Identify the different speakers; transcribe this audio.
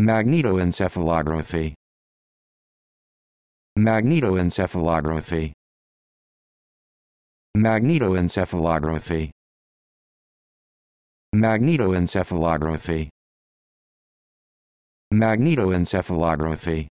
Speaker 1: Magnetoencephalography Magnetoencephalography Magnetoencephalography Magnetoencephalography Magnetoencephalography